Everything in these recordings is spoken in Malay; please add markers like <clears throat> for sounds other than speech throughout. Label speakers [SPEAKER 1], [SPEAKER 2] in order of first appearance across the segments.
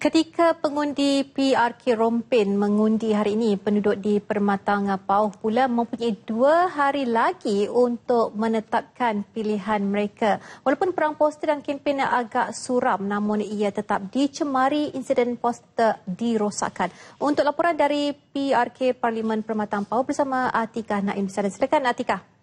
[SPEAKER 1] Ketika pengundi PRK Rompin mengundi hari ini, penduduk di Permatang Pauh pula mempunyai dua hari lagi untuk menetapkan pilihan mereka. Walaupun perang poster dan kempen agak suram, namun ia tetap dicemari insiden poster dirosakkan. Untuk laporan dari PRK Parlimen Permatang Pauh bersama Atika Naim Silakan Atika.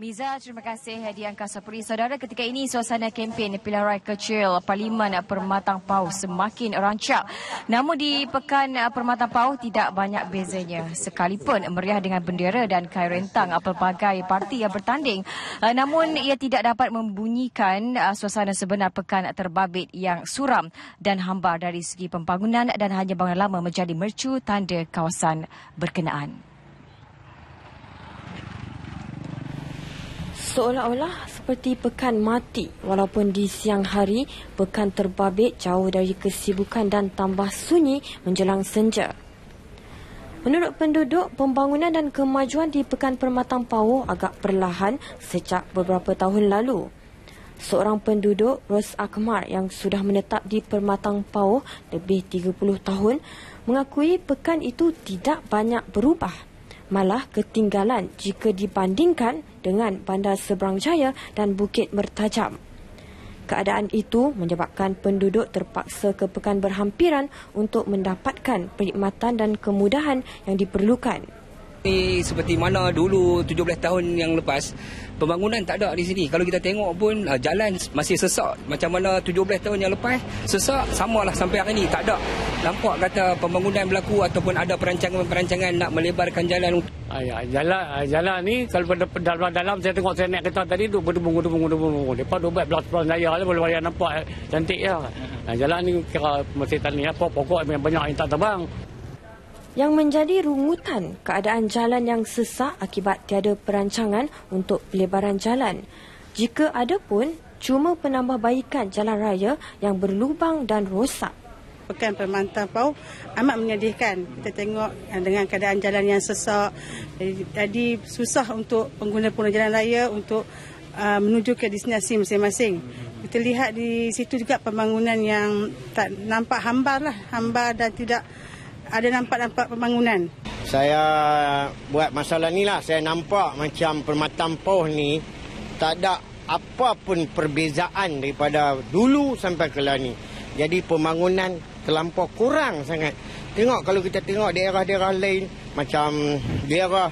[SPEAKER 1] Miza, terima kasih Hadiah Angkasa Puri. Saudara, ketika ini suasana kempen pilihan raya kecil Parlimen Permatang Pau semakin rancak. Namun di pekan Permatang Pau tidak banyak bezanya. Sekalipun meriah dengan bendera dan kain rentang pelbagai parti yang bertanding. Eh, namun ia tidak dapat membunyikan eh, suasana sebenar pekan terbabit yang suram dan hambar dari segi pembangunan dan hanya bangunan lama menjadi mercu tanda
[SPEAKER 2] kawasan berkenaan. Seolah-olah seperti pekan mati walaupun di siang hari pekan terbabit jauh dari kesibukan dan tambah sunyi menjelang senja. Menurut penduduk, pembangunan dan kemajuan di Pekan Permatang Pau agak perlahan sejak beberapa tahun lalu. Seorang penduduk, Ros Akmar yang sudah menetap di Permatang Pau lebih 30 tahun, mengakui pekan itu tidak banyak berubah malah ketinggalan jika dibandingkan dengan bandar seberang jaya dan bukit mertajam. Keadaan itu menyebabkan penduduk terpaksa ke pekan berhampiran untuk mendapatkan perkhidmatan dan kemudahan yang diperlukan. Ini seperti mana dulu 17 tahun yang lepas Pembangunan tak ada di sini Kalau kita tengok pun ah, jalan masih sesak Macam mana 17 tahun yang lepas Sesak samalah sampai hari ni Tak ada Nampak kata pembangunan berlaku Ataupun ada perancangan-perancangan Nak melebarkan jalan Ayah, ya, jalan, ah, jalan ni Kalau dalam-dalam saya tengok saya naik kereta tadi Duk berdubung-dubung-dubung Lepas duk buat belas belas daya Boleh bayar nampak cantik ya. Jalan ni kira masih tanya apa Pokok banyak yang tak terbang yang menjadi rungutan keadaan jalan yang sesak akibat tiada perancangan untuk pelebaran jalan. Jika ada pun, cuma penambahbaikan jalan raya yang berlubang dan rosak. Pekan Permantan Pau amat menyedihkan. Kita tengok eh, dengan keadaan jalan yang sesak. Eh, jadi susah untuk pengguna-pengguna jalan raya untuk eh, menuju ke destinasi masing-masing. Kita lihat di situ juga pembangunan yang tak nampak hambar lah. Hambar dan tidak ada nampak-nampak pembangunan. Saya buat masalah ni lah. Saya nampak macam Permatan Poh ni tak ada apa pun perbezaan daripada dulu sampai ke lah ni. Jadi pembangunan terlampau kurang sangat. Tengok kalau kita tengok daerah-daerah lain macam daerah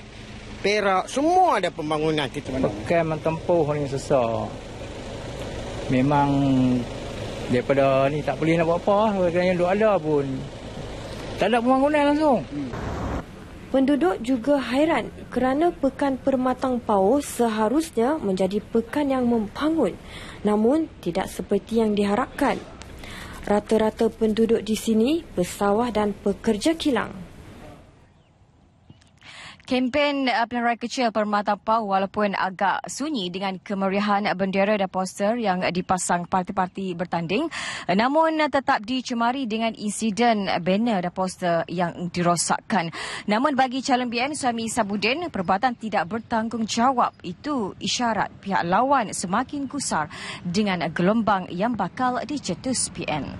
[SPEAKER 2] Perak, semua ada pembangunan. Pekan mentempuh ni sesak. Memang daripada ni tak boleh nak buat apa. Kerana duk ada pun. Tak ada pembangunan langsung. Penduduk juga hairan kerana pekan permatang Pau seharusnya menjadi pekan yang membangun. Namun, tidak seperti yang diharapkan. Rata-rata penduduk di sini, pesawah dan pekerja kilang.
[SPEAKER 1] Kempen uh, Kecil Permata Pau walaupun agak sunyi dengan kemeriahan bendera dan poster yang dipasang parti-parti bertanding eh, namun tetap dicemari dengan insiden banner dan poster yang dirosakkan. Namun bagi calon BN Suami Sabudin, perbuatan tidak bertanggungjawab itu isyarat pihak lawan semakin kusar dengan gelombang yang bakal dicetus PN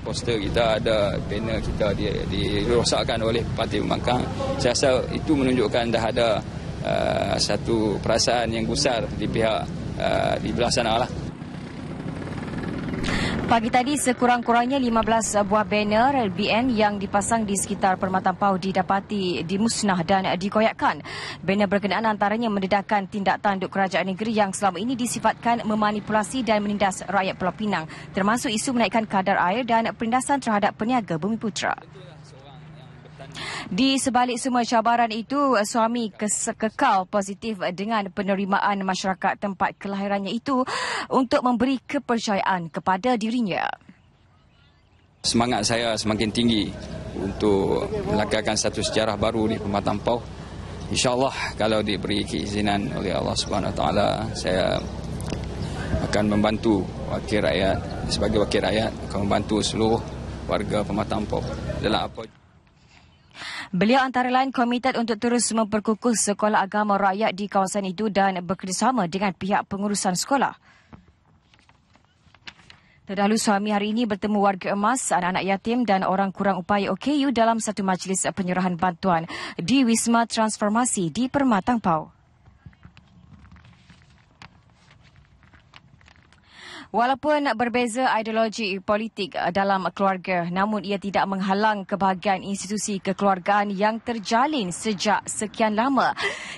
[SPEAKER 2] poster kita ada banner kita di, dirosakkan oleh parti pembangkang saya rasa itu menunjukkan dah ada uh, satu perasaan yang besar di pihak uh, di belah sana
[SPEAKER 1] Pagi tadi sekurang-kurangnya 15 buah banner LBN yang dipasang di sekitar Permatan Pau didapati dimusnah dan dikoyakkan. Banner berkenaan antaranya mendedahkan tindak tanduk kerajaan negeri yang selama ini disifatkan memanipulasi dan menindas rakyat Pulau Pinang termasuk isu menaikkan kadar air dan perindasan terhadap peniaga bumi Putra. Di sebalik semua cabaran itu, suami kekal positif dengan penerimaan masyarakat tempat kelahirannya itu untuk memberi kepercayaan kepada dirinya.
[SPEAKER 2] Semangat saya semakin tinggi untuk melagakan satu sejarah baru di Pematang Pau. InsyaAllah kalau diberi keizinan oleh Allah Subhanahu Taala, saya akan membantu wakil rakyat. Sebagai wakil rakyat, akan membantu seluruh warga Pematang Pau. Dalam apa...
[SPEAKER 1] Beliau antara lain komited untuk terus memperkukuh sekolah agama rakyat di kawasan itu dan bekerjasama dengan pihak pengurusan sekolah. Terdahulu suami hari ini bertemu warga emas, anak-anak yatim dan orang kurang upaya OKU dalam satu majlis penyerahan bantuan di Wisma Transformasi di Permatang Pau. Walaupun berbeza ideologi politik eh, dalam keluarga, namun ia tidak menghalang kebahagiaan institusi kekeluargaan yang terjalin sejak sekian lama.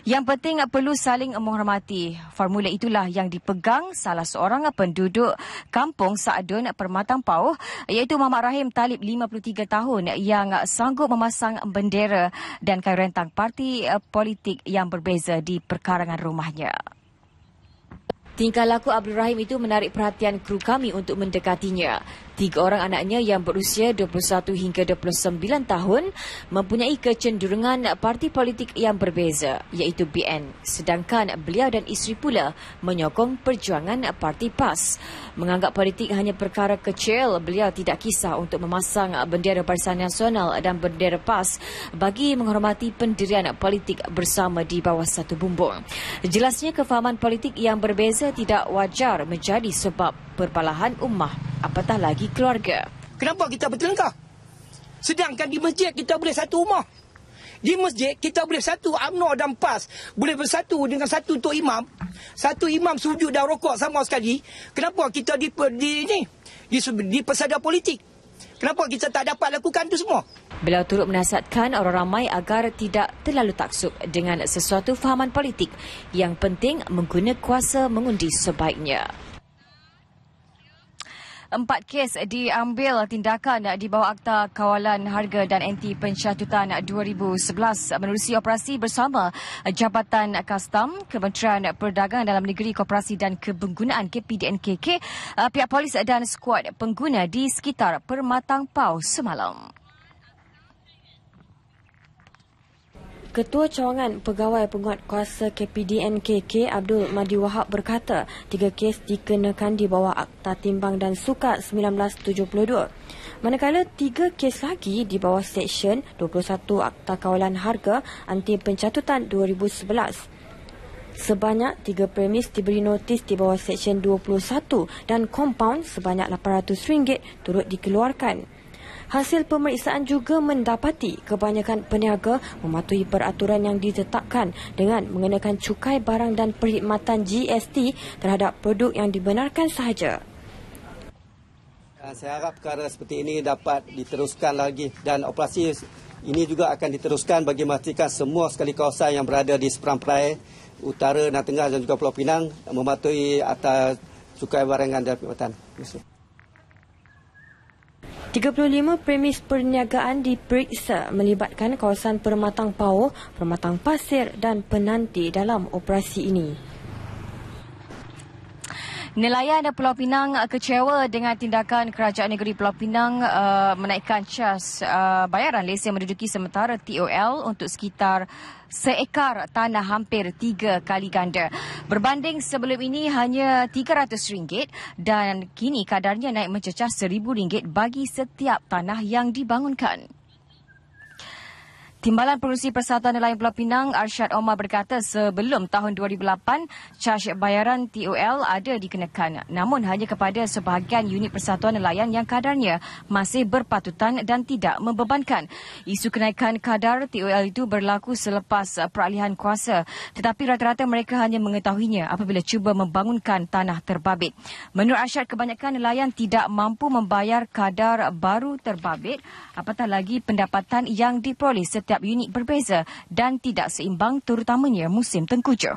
[SPEAKER 1] Yang penting perlu saling menghormati. Formula itulah yang dipegang salah seorang penduduk kampung Saadun Permatang Pauh iaitu Mamak Rahim Talib 53 tahun yang sanggup memasang bendera dan kain rentang parti eh, politik yang berbeza di perkarangan rumahnya. Tingkah laku Abdul Rahim itu menarik perhatian kru kami untuk mendekatinya. Tiga orang anaknya yang berusia 21 hingga 29 tahun mempunyai kecenderungan parti politik yang berbeza iaitu BN. Sedangkan beliau dan isteri pula menyokong perjuangan parti PAS. Menganggap politik hanya perkara kecil, beliau tidak kisah untuk memasang bendera Barisan Nasional dan bendera PAS bagi menghormati pendirian politik bersama di bawah satu bumbung. Jelasnya kefahaman politik yang berbeza tidak wajar menjadi sebab perpalahan ummah apatah lagi keluarga.
[SPEAKER 2] Kenapa kita bertengkar? Sedangkan di masjid kita boleh satu rumah. Di masjid kita boleh satu amno dan PAS. Boleh bersatu dengan satu Tok Imam. Satu Imam sujud dan rokok sama sekali. Kenapa kita di, di, ni, di, di pesada politik? Kenapa kita tak dapat lakukan itu semua?
[SPEAKER 1] Beliau turut menasihatkan orang ramai agar tidak terlalu taksub dengan sesuatu fahaman politik yang penting menggunakan kuasa mengundi sebaiknya empat kes diambil tindakan di bawah Akta Kawalan Harga dan Anti Pencatutan 2011 menerusi operasi bersama Jabatan Kastam, Kementerian Perdagangan Dalam Negeri Koperasi dan Kebenggunaan KPDNKK, pihak polis dan skuad pengguna di sekitar Permatang Pau semalam.
[SPEAKER 2] Ketua Cawangan Pegawai Penguat Kuasa KPDNK Abdul Madi Wahab berkata tiga kes dikenakan di bawah Akta Timbang dan Suka 1972. Manakala tiga kes lagi di bawah Seksyen 21 Akta Kawalan Harga Anti Pencatutan 2011. Sebanyak tiga premis diberi notis di bawah Seksyen 21 dan kompaun sebanyak RM800 turut dikeluarkan. Hasil pemeriksaan juga mendapati kebanyakan peniaga mematuhi peraturan yang ditetapkan dengan mengenakan cukai barang dan perkhidmatan GST terhadap produk yang dibenarkan sahaja. saya harap perkara seperti ini dapat diteruskan lagi dan operasi ini juga akan diteruskan bagi memastikan semua sekali kawasan yang berada di seberang perai utara dan tengah dan juga Pulau Pinang mematuhi atas cukai barangan dan perkhidmatan. Terima kasih. 35 premis perniagaan diperiksa melibatkan kawasan Permatang Pau, Permatang Pasir dan Penanti dalam operasi ini. Nelayan Pulau Pinang uh, kecewa
[SPEAKER 1] dengan tindakan Kerajaan Negeri Pulau Pinang uh, menaikkan cas uh, bayaran lesen menduduki sementara TOL untuk sekitar seekar tanah hampir tiga kali ganda. Berbanding sebelum ini hanya RM300 dan kini kadarnya naik mencecah RM1,000 bagi setiap tanah yang dibangunkan. Timbalan Perusi Persatuan Nelayan Pulau Pinang Arsyad Omar berkata sebelum tahun 2008 caj bayaran TOL ada dikenakan namun hanya kepada sebahagian unit persatuan nelayan yang kadarnya masih berpatutan dan tidak membebankan. Isu kenaikan kadar TOL itu berlaku selepas peralihan kuasa tetapi rata-rata mereka hanya mengetahuinya apabila cuba membangunkan tanah terbabit. Menurut Arsyad kebanyakan nelayan tidak mampu membayar kadar baru terbabit apatah lagi pendapatan yang diperoleh setiap setiap unit berbeza dan tidak seimbang terutamanya musim tengkujuh.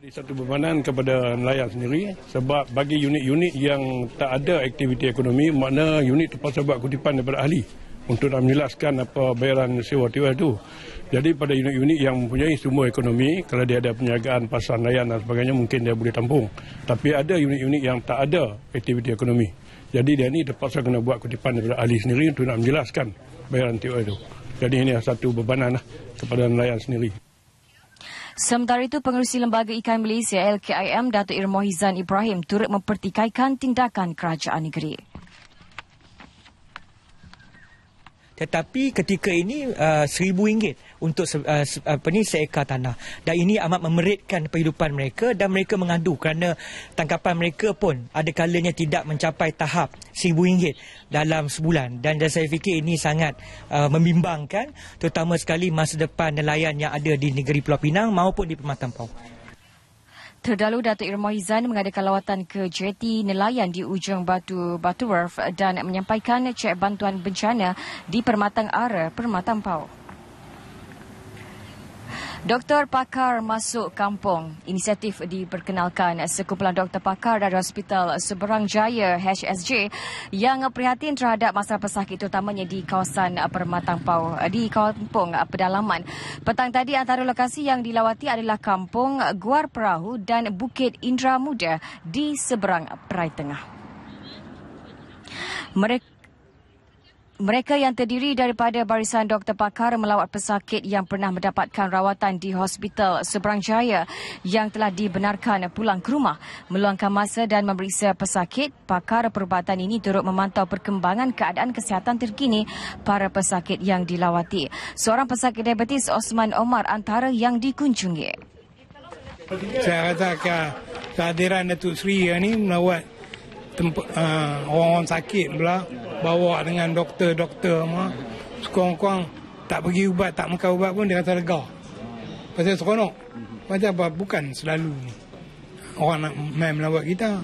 [SPEAKER 2] Jadi satu bebanan kepada nelayan sendiri sebab bagi unit-unit yang tak ada aktiviti ekonomi makna unit terpaksa buat kutipan daripada ahli untuk nak menjelaskan apa bayaran sewa tiwal itu. Jadi pada unit-unit yang mempunyai semua ekonomi, kalau dia ada penyiagaan pasar nelayan dan sebagainya, mungkin dia boleh tampung. Tapi ada unit-unit yang tak ada aktiviti ekonomi. Jadi dia ni terpaksa kena buat kutipan daripada ahli sendiri untuk nak menjelaskan bayaran TOA itu. Jadi ini satu bebanan lah kepada nelayan sendiri.
[SPEAKER 1] Sementara itu, Pengerusi Lembaga Ikan Malaysia LKIM, Datuk Irmohizan Ibrahim turut mempertikaikan tindakan kerajaan negeri.
[SPEAKER 2] Tetapi ketika ini uh, RM1,000 untuk uh, uh, apa ni seekar tanah dan ini amat memeritkan kehidupan mereka dan mereka mengadu kerana tangkapan mereka pun ada kalanya tidak mencapai tahap RM1000 dalam sebulan dan, saya fikir ini sangat uh, membimbangkan terutama sekali masa depan nelayan yang ada di negeri Pulau Pinang maupun di Pematang Pau.
[SPEAKER 1] Terdahulu Datuk Irma Izan mengadakan lawatan ke JT Nelayan di ujung Batu Batu dan menyampaikan cek bantuan bencana di Permatang Ara, Permatang Pau. Doktor Pakar Masuk Kampung. Inisiatif diperkenalkan sekumpulan doktor pakar dari Hospital Seberang Jaya HSJ yang prihatin terhadap masalah pesakit terutamanya di kawasan Permatang Pau di Kampung Pedalaman. Petang tadi antara lokasi yang dilawati adalah Kampung Guar Perahu dan Bukit Indra Muda di Seberang Perai Tengah. Mereka mereka yang terdiri daripada barisan doktor pakar melawat pesakit yang pernah mendapatkan rawatan di hospital Seberang Jaya yang telah dibenarkan pulang ke rumah. Meluangkan masa dan memeriksa pesakit, pakar perubatan ini turut memantau perkembangan keadaan kesihatan terkini para pesakit yang dilawati. Seorang pesakit diabetes Osman Omar antara yang dikunjungi.
[SPEAKER 2] Saya rasa ke, kehadiran Datuk Sri ini melawat ah, orang-orang sakit pula bawa dengan doktor-doktor semua. Sekurang-kurang tak pergi ubat, tak makan ubat pun dia rasa lega. Pasal seronok. Pasal apa? Bukan selalu orang nak main melawat kita.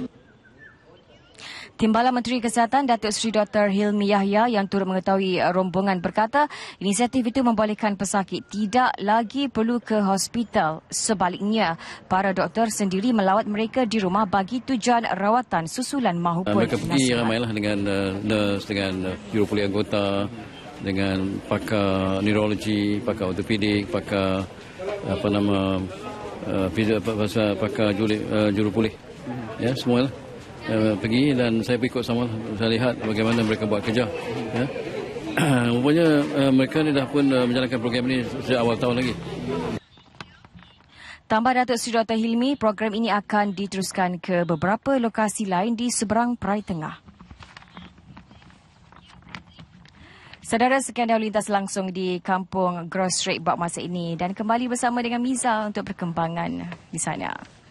[SPEAKER 1] Timbalan Menteri Kesihatan Datuk Seri Dr. Hilmi Yahya yang turut mengetahui uh, rombongan berkata inisiatif itu membolehkan pesakit tidak lagi perlu ke hospital. Sebaliknya, para doktor sendiri melawat mereka di rumah bagi tujuan rawatan susulan mahupun uh, nasional. Mereka pergi nasional. ramailah
[SPEAKER 2] dengan uh, nurse, dengan jurupoli uh, anggota, dengan pakar neurologi, pakar ortopedik, pakar apa nama uh, pakar juru, uh, jurupoli. Ya, semua lah. Eh, pergi dan saya ikut sama saya lihat bagaimana mereka buat kerja ya <clears throat> rupanya eh, mereka ni dah pun eh, menjalankan program ini sejak awal tahun lagi
[SPEAKER 1] Tambah Datuk Seri Dr. Hilmi, program ini akan diteruskan ke beberapa lokasi lain di seberang Perai Tengah. Saudara sekian dahulu lintas langsung di kampung Gross Street buat masa ini dan kembali bersama dengan Miza untuk perkembangan di sana.